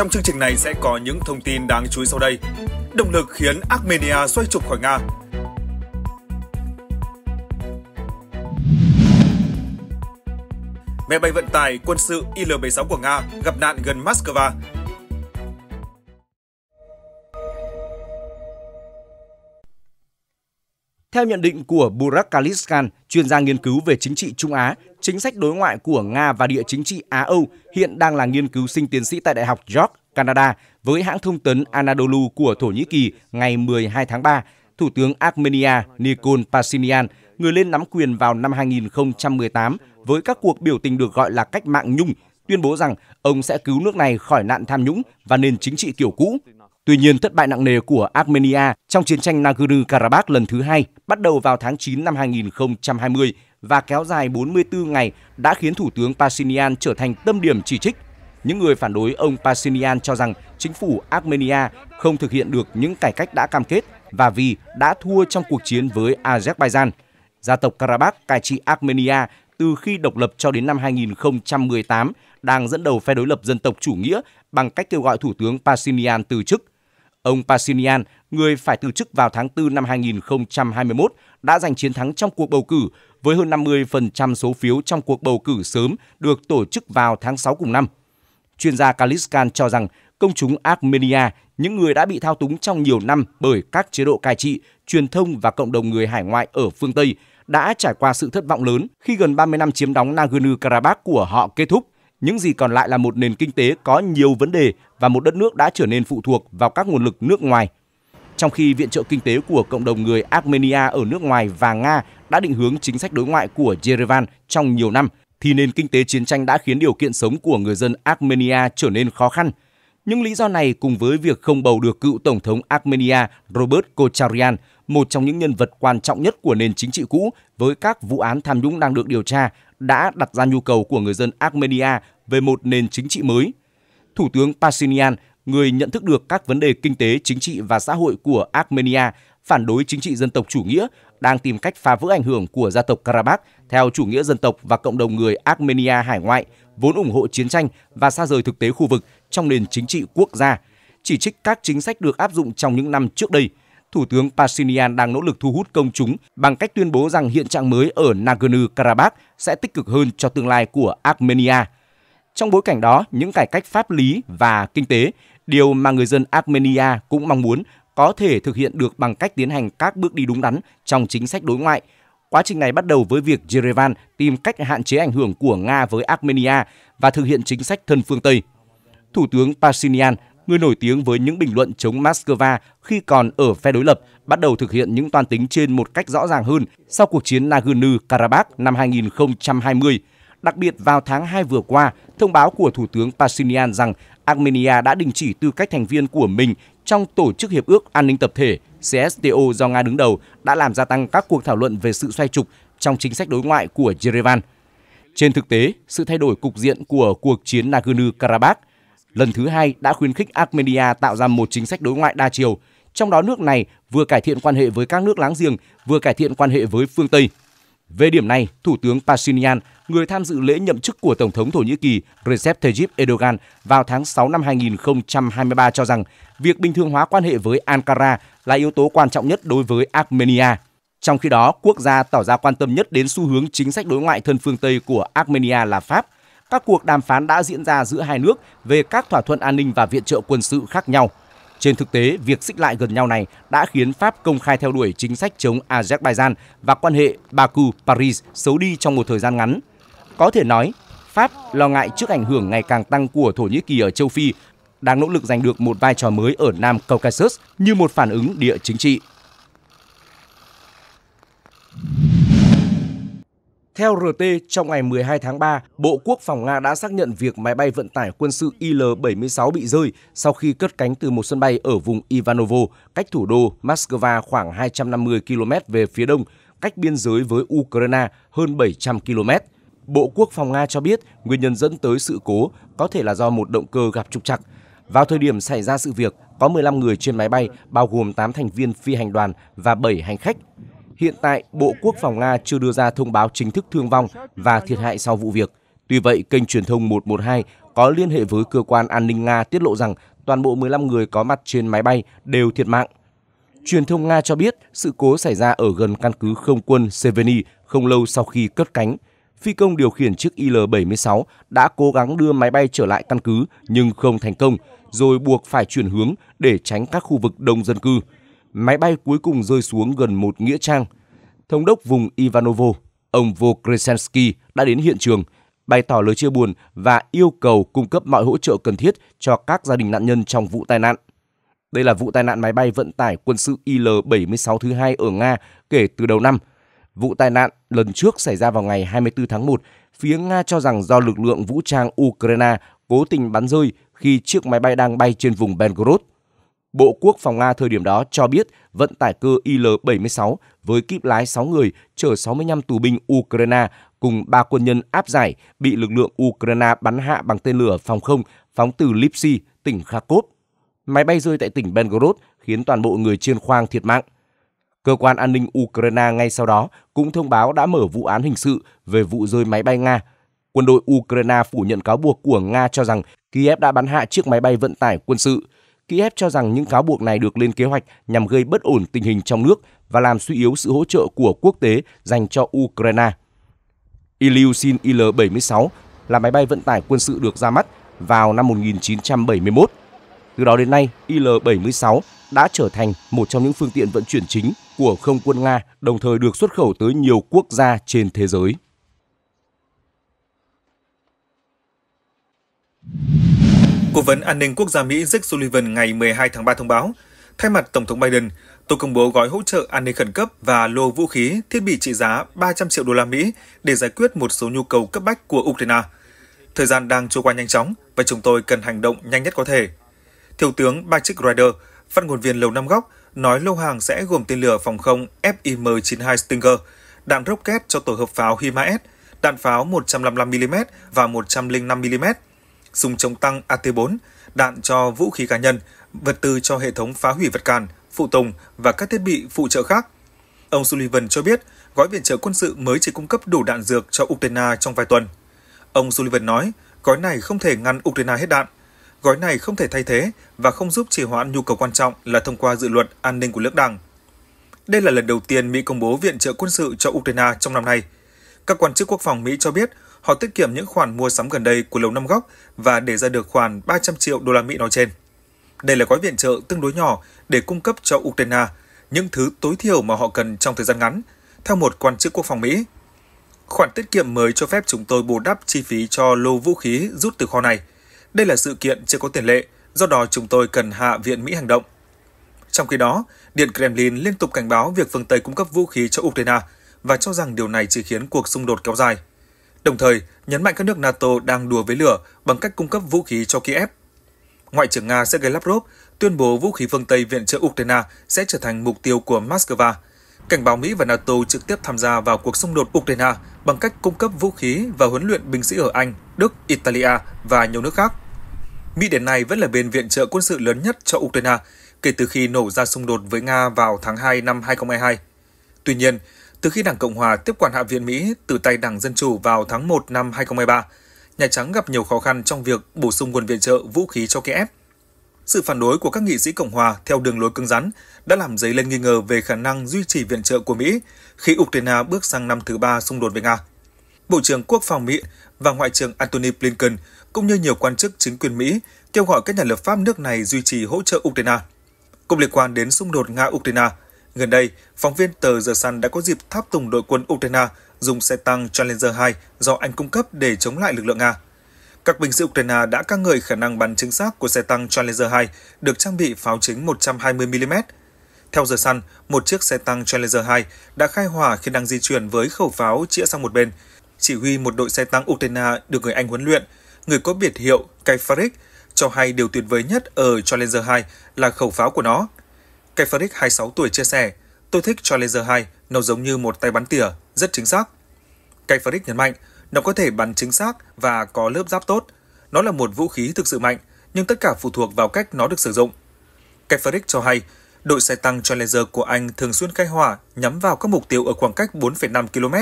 Trong chương trình này sẽ có những thông tin đáng chú ý sau đây. Động lực khiến Armenia xoay trục khỏi Nga. Máy bay vận tải quân sự Il-76 của Nga gặp nạn gần Moscow. Theo nhận định của Burak Kaliskan, chuyên gia nghiên cứu về chính trị Trung Á chính sách đối ngoại của Nga và địa chính trị Á-Âu, hiện đang là nghiên cứu sinh tiến sĩ tại Đại học York, Canada với hãng thông tấn Anadolu của Thổ Nhĩ Kỳ ngày 12 tháng 3, Thủ tướng Armenia Nikol Pashinyan, người lên nắm quyền vào năm 2018 với các cuộc biểu tình được gọi là cách mạng nhung, tuyên bố rằng ông sẽ cứu nước này khỏi nạn tham nhũng và nền chính trị kiểu cũ. Tuy nhiên, thất bại nặng nề của Armenia trong chiến tranh Nagorno-Karabakh lần thứ hai bắt đầu vào tháng 9 năm 2020 và kéo dài 44 ngày đã khiến Thủ tướng Pashinyan trở thành tâm điểm chỉ trích. Những người phản đối ông Pashinyan cho rằng chính phủ Armenia không thực hiện được những cải cách đã cam kết và vì đã thua trong cuộc chiến với Azerbaijan. Gia tộc Karabakh cai trị Armenia từ khi độc lập cho đến năm 2018 đang dẫn đầu phe đối lập dân tộc chủ nghĩa bằng cách kêu gọi Thủ tướng Pashinyan từ chức. Ông Pashinyan, người phải từ chức vào tháng 4 năm 2021, đã giành chiến thắng trong cuộc bầu cử với hơn 50% số phiếu trong cuộc bầu cử sớm được tổ chức vào tháng 6 cùng năm. Chuyên gia Kaliskan cho rằng công chúng Armenia, những người đã bị thao túng trong nhiều năm bởi các chế độ cai trị, truyền thông và cộng đồng người hải ngoại ở phương Tây, đã trải qua sự thất vọng lớn khi gần 30 năm chiếm đóng Nagorno-Karabakh của họ kết thúc. Những gì còn lại là một nền kinh tế có nhiều vấn đề và một đất nước đã trở nên phụ thuộc vào các nguồn lực nước ngoài. Trong khi viện trợ kinh tế của cộng đồng người Armenia ở nước ngoài và Nga đã định hướng chính sách đối ngoại của Yerevan trong nhiều năm, thì nền kinh tế chiến tranh đã khiến điều kiện sống của người dân Armenia trở nên khó khăn. Những lý do này cùng với việc không bầu được cựu Tổng thống Armenia Robert Kocharyan, một trong những nhân vật quan trọng nhất của nền chính trị cũ với các vụ án tham nhũng đang được điều tra, đã đặt ra nhu cầu của người dân Armenia về một nền chính trị mới. Thủ tướng Pashinyan, người nhận thức được các vấn đề kinh tế, chính trị và xã hội của Armenia, phản đối chính trị dân tộc chủ nghĩa, đang tìm cách phá vỡ ảnh hưởng của gia tộc Karabakh theo chủ nghĩa dân tộc và cộng đồng người Armenia hải ngoại, vốn ủng hộ chiến tranh và xa rời thực tế khu vực trong nền chính trị quốc gia, chỉ trích các chính sách được áp dụng trong những năm trước đây. Thủ tướng Pashinyan đang nỗ lực thu hút công chúng bằng cách tuyên bố rằng hiện trạng mới ở Nagorno-Karabakh sẽ tích cực hơn cho tương lai của Armenia. Trong bối cảnh đó, những cải cách pháp lý và kinh tế, điều mà người dân Armenia cũng mong muốn có thể thực hiện được bằng cách tiến hành các bước đi đúng đắn trong chính sách đối ngoại. Quá trình này bắt đầu với việc Yerevan tìm cách hạn chế ảnh hưởng của Nga với Armenia và thực hiện chính sách thân phương Tây. Thủ tướng Pashinyan, người nổi tiếng với những bình luận chống Moscow khi còn ở phe đối lập, bắt đầu thực hiện những toan tính trên một cách rõ ràng hơn sau cuộc chiến Nagorno-Karabakh năm 2020. Đặc biệt vào tháng 2 vừa qua, thông báo của Thủ tướng Pashinyan rằng Armenia đã đình chỉ tư cách thành viên của mình trong Tổ chức Hiệp ước An ninh Tập thể CSTO do Nga đứng đầu đã làm gia tăng các cuộc thảo luận về sự xoay trục trong chính sách đối ngoại của Yerevan. Trên thực tế, sự thay đổi cục diện của cuộc chiến Nagorno-Karabakh lần thứ hai đã khuyến khích Armenia tạo ra một chính sách đối ngoại đa chiều, trong đó nước này vừa cải thiện quan hệ với các nước láng giềng, vừa cải thiện quan hệ với phương Tây. Về điểm này, Thủ tướng Pashinyan, người tham dự lễ nhậm chức của Tổng thống Thổ Nhĩ Kỳ Recep Tayyip Erdogan vào tháng 6 năm 2023 cho rằng việc bình thường hóa quan hệ với Ankara là yếu tố quan trọng nhất đối với Armenia. Trong khi đó, quốc gia tỏ ra quan tâm nhất đến xu hướng chính sách đối ngoại thân phương Tây của Armenia là Pháp. Các cuộc đàm phán đã diễn ra giữa hai nước về các thỏa thuận an ninh và viện trợ quân sự khác nhau. Trên thực tế, việc xích lại gần nhau này đã khiến Pháp công khai theo đuổi chính sách chống Azerbaijan và quan hệ Baku-Paris xấu đi trong một thời gian ngắn. Có thể nói, Pháp lo ngại trước ảnh hưởng ngày càng tăng của Thổ Nhĩ Kỳ ở châu Phi đang nỗ lực giành được một vai trò mới ở Nam Caucasus như một phản ứng địa chính trị. Theo RT, trong ngày 12 tháng 3, Bộ Quốc phòng Nga đã xác nhận việc máy bay vận tải quân sự Il-76 bị rơi sau khi cất cánh từ một sân bay ở vùng Ivanovo, cách thủ đô Moscow khoảng 250 km về phía đông, cách biên giới với Ukraine hơn 700 km. Bộ Quốc phòng Nga cho biết nguyên nhân dẫn tới sự cố có thể là do một động cơ gặp trục trặc. Vào thời điểm xảy ra sự việc, có 15 người trên máy bay, bao gồm 8 thành viên phi hành đoàn và 7 hành khách. Hiện tại, Bộ Quốc phòng Nga chưa đưa ra thông báo chính thức thương vong và thiệt hại sau vụ việc. Tuy vậy, kênh truyền thông 112 có liên hệ với cơ quan an ninh Nga tiết lộ rằng toàn bộ 15 người có mặt trên máy bay đều thiệt mạng. Truyền thông Nga cho biết sự cố xảy ra ở gần căn cứ không quân Seveny không lâu sau khi cất cánh. Phi công điều khiển chiếc Il-76 đã cố gắng đưa máy bay trở lại căn cứ nhưng không thành công, rồi buộc phải chuyển hướng để tránh các khu vực đông dân cư máy bay cuối cùng rơi xuống gần một nghĩa trang. Thống đốc vùng Ivanovo, ông Vokreshensky đã đến hiện trường, bày tỏ lời chia buồn và yêu cầu cung cấp mọi hỗ trợ cần thiết cho các gia đình nạn nhân trong vụ tai nạn. Đây là vụ tai nạn máy bay vận tải quân sự Il-76 thứ hai ở Nga kể từ đầu năm. Vụ tai nạn lần trước xảy ra vào ngày 24 tháng 1, phía Nga cho rằng do lực lượng vũ trang Ukraine cố tình bắn rơi khi chiếc máy bay đang bay trên vùng Belgorod. Bộ Quốc phòng Nga thời điểm đó cho biết vận tải cơ Il-76 với kíp lái 6 người chở 65 tù binh Ukraine cùng 3 quân nhân áp giải bị lực lượng Ukraine bắn hạ bằng tên lửa phòng không phóng từ Lipsy, tỉnh Kharkov. Máy bay rơi tại tỉnh Belgorod khiến toàn bộ người trên khoang thiệt mạng. Cơ quan an ninh Ukraine ngay sau đó cũng thông báo đã mở vụ án hình sự về vụ rơi máy bay Nga. Quân đội Ukraine phủ nhận cáo buộc của Nga cho rằng Kiev đã bắn hạ chiếc máy bay vận tải quân sự – Kiev cho rằng những cáo buộc này được lên kế hoạch nhằm gây bất ổn tình hình trong nước và làm suy yếu sự hỗ trợ của quốc tế dành cho Ukraine. Ilyushin Il-76 là máy bay vận tải quân sự được ra mắt vào năm 1971. Từ đó đến nay, Il-76 đã trở thành một trong những phương tiện vận chuyển chính của không quân Nga, đồng thời được xuất khẩu tới nhiều quốc gia trên thế giới. Cố vấn an ninh quốc gia Mỹ Rick Sullivan ngày 12 tháng 3 thông báo, thay mặt Tổng thống Biden, tôi công bố gói hỗ trợ an ninh khẩn cấp và lô vũ khí, thiết bị trị giá 300 triệu đô la Mỹ để giải quyết một số nhu cầu cấp bách của Ukraine. Thời gian đang trôi qua nhanh chóng và chúng tôi cần hành động nhanh nhất có thể. Thiếu tướng Patrick Ryder, phát ngôn viên Lầu Năm Góc, nói lô hàng sẽ gồm tên lửa phòng không FIM-92 Stinger, đạn rocket cho tổ hợp pháo HIMARS, đạn pháo 155mm và 105mm súng chống tăng AT4, đạn cho vũ khí cá nhân, vật tư cho hệ thống phá hủy vật cản, phụ tùng và các thiết bị phụ trợ khác. Ông Sullivan cho biết, gói viện trợ quân sự mới chỉ cung cấp đủ đạn dược cho Ukraine trong vài tuần. Ông Sullivan nói, gói này không thể ngăn Ukraine hết đạn. Gói này không thể thay thế và không giúp trì hoãn nhu cầu quan trọng là thông qua dự luật an ninh của nước đảng. Đây là lần đầu tiên Mỹ công bố viện trợ quân sự cho Ukraine trong năm nay. Các quan chức quốc phòng Mỹ cho biết họ tiết kiệm những khoản mua sắm gần đây của Lầu Năm Góc và để ra được khoản 300 triệu đô la Mỹ nói trên. Đây là gói viện trợ tương đối nhỏ để cung cấp cho Ukraine những thứ tối thiểu mà họ cần trong thời gian ngắn, theo một quan chức quốc phòng Mỹ. Khoản tiết kiệm mới cho phép chúng tôi bù đắp chi phí cho lô vũ khí rút từ kho này. Đây là sự kiện chưa có tiền lệ, do đó chúng tôi cần hạ Viện Mỹ hành động. Trong khi đó, Điện Kremlin liên tục cảnh báo việc phương Tây cung cấp vũ khí cho Ukraine và cho rằng điều này chỉ khiến cuộc xung đột kéo dài – đồng thời nhấn mạnh các nước NATO đang đùa với lửa bằng cách cung cấp vũ khí cho Kiev. Ngoại trưởng Nga Sergei Lavrov tuyên bố vũ khí phương Tây viện trợ Ukraine sẽ trở thành mục tiêu của Moscow, cảnh báo Mỹ và NATO trực tiếp tham gia vào cuộc xung đột Ukraine bằng cách cung cấp vũ khí và huấn luyện binh sĩ ở Anh, Đức, Italia và nhiều nước khác. Mỹ đến nay vẫn là bên viện trợ quân sự lớn nhất cho Ukraine kể từ khi nổ ra xung đột với Nga vào tháng 2 năm 2022. Tuy nhiên, từ khi Đảng Cộng Hòa tiếp quản Hạ viện Mỹ từ tay Đảng Dân Chủ vào tháng 1 năm 2023, Nhà Trắng gặp nhiều khó khăn trong việc bổ sung nguồn viện trợ vũ khí cho Kiev. Sự phản đối của các nghị sĩ Cộng Hòa theo đường lối cứng rắn đã làm dấy lên nghi ngờ về khả năng duy trì viện trợ của Mỹ khi Ukraine bước sang năm thứ ba xung đột với Nga. Bộ trưởng Quốc phòng Mỹ và Ngoại trưởng Antony Blinken cũng như nhiều quan chức chính quyền Mỹ kêu gọi các nhà lập pháp nước này duy trì hỗ trợ Ukraine. Cũng liên quan đến xung đột Nga-Ukraine, Gần đây, phóng viên tờ The Sun đã có dịp tháp tùng đội quân Ukraine dùng xe tăng Challenger 2 do Anh cung cấp để chống lại lực lượng Nga. Các binh sĩ Ukraine đã ca ngợi khả năng bắn chính xác của xe tăng Challenger 2 được trang bị pháo chính 120mm. Theo The Sun, một chiếc xe tăng Challenger 2 đã khai hỏa khi đang di chuyển với khẩu pháo chĩa sang một bên. Chỉ huy một đội xe tăng Ukraine được người Anh huấn luyện, người có biệt hiệu Kaifarik, cho hay điều tuyệt vời nhất ở Challenger 2 là khẩu pháo của nó – Keferic 26 tuổi chia sẻ, tôi thích cho laser 2, nó giống như một tay bắn tỉa, rất chính xác. Keferic nhấn mạnh, nó có thể bắn chính xác và có lớp giáp tốt. Nó là một vũ khí thực sự mạnh, nhưng tất cả phụ thuộc vào cách nó được sử dụng. Keferic cho hay, đội xe tăng cho laser của Anh thường xuyên khai hỏa nhắm vào các mục tiêu ở khoảng cách 4,5 km,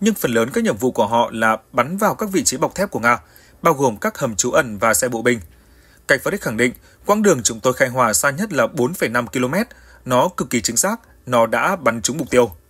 nhưng phần lớn các nhiệm vụ của họ là bắn vào các vị trí bọc thép của Nga, bao gồm các hầm trú ẩn và xe bộ binh – Cảnh Phật khẳng định, quãng đường chúng tôi khai hỏa xa nhất là 4,5 km, nó cực kỳ chính xác, nó đã bắn trúng mục tiêu.